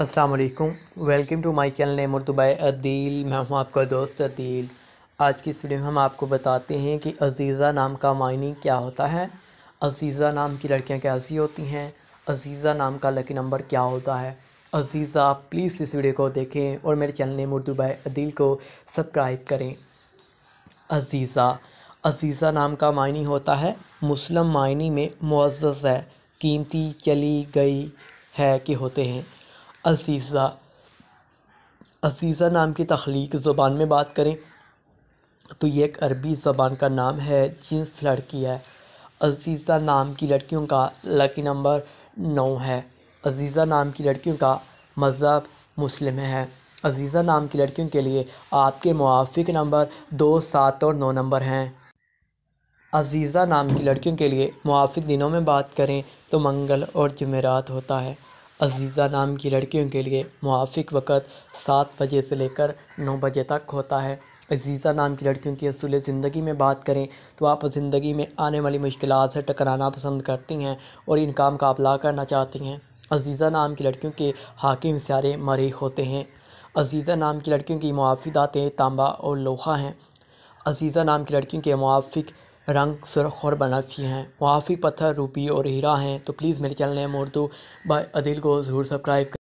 अस्सलाम वालेकुम welcome to my channel Urdu by Adeel मैं हूं आपका दोस्त अदील आज की इस वीडियो में हम आपको बताते हैं कि अजीज़ा नाम का मायने क्या होता है अजीज़ा नाम की लड़कियां कैसी होती हैं अजीज़ा नाम का लकी नंबर क्या होता है अजीज़ा आप प्लीज़ इस वीडियो को देखें और मेरे channel name Urdu by Adeel को सब्सक्राइब करें अजीज़ा अजीज़ा नाम का मायने होता है मुस्लिम मायने में मुआज़ है कीमती चली गई है कि होते हैं अज़ीज़ा अज़ीज़ा नाम की तख्लीक ज़ुबान में बात करें तो ये एक अरबी ज़बान का नाम है जिन्स लड़की है अज़ीज़ा नाम की लड़कियों का लकी नंबर नौ है अज़ीज़ा नाम की लड़कियों का मज़हब मुस्लिम है अज़ीज़ा नाम की लड़कियों के लिए आपके मुआफ़ नंबर दो सात और नौ नंबर हैं अज़ीज़ा नाम की लड़कियों के लिए मुआफ़ दिनों में बात करें तो मंगल और जमेरात होता है अज़ीज़ा नाम की लड़कियों के लिए मुआफ़िक वक़्त सात बजे से लेकर नौ बजे तक होता है अज़ीज़ा नाम की लड़कियों की असूल ज़िंदगी में बात करें तो आप ज़िंदगी में आने वाली मुश्किल से टकराना पसंद करती हैं और इन काम का अबला करना चाहती हैं अजीज़ा नाम की लड़कियों के हाकिम सारे मरीख होते हैं अजीज़ा नाम की लड़कियों की मुआफ़ी दातें तांबा और लोहा हैं अजीज़ा नाम की लड़कियों के मुआफ़ रंग सुरख और बनारसी हैं वहाँ पत्थर रूपी और हीरा हैं तो प्लीज़ मेरे चैनल नेम उर्दू तो बाय अदिल को ज़रूर सब्सक्राइब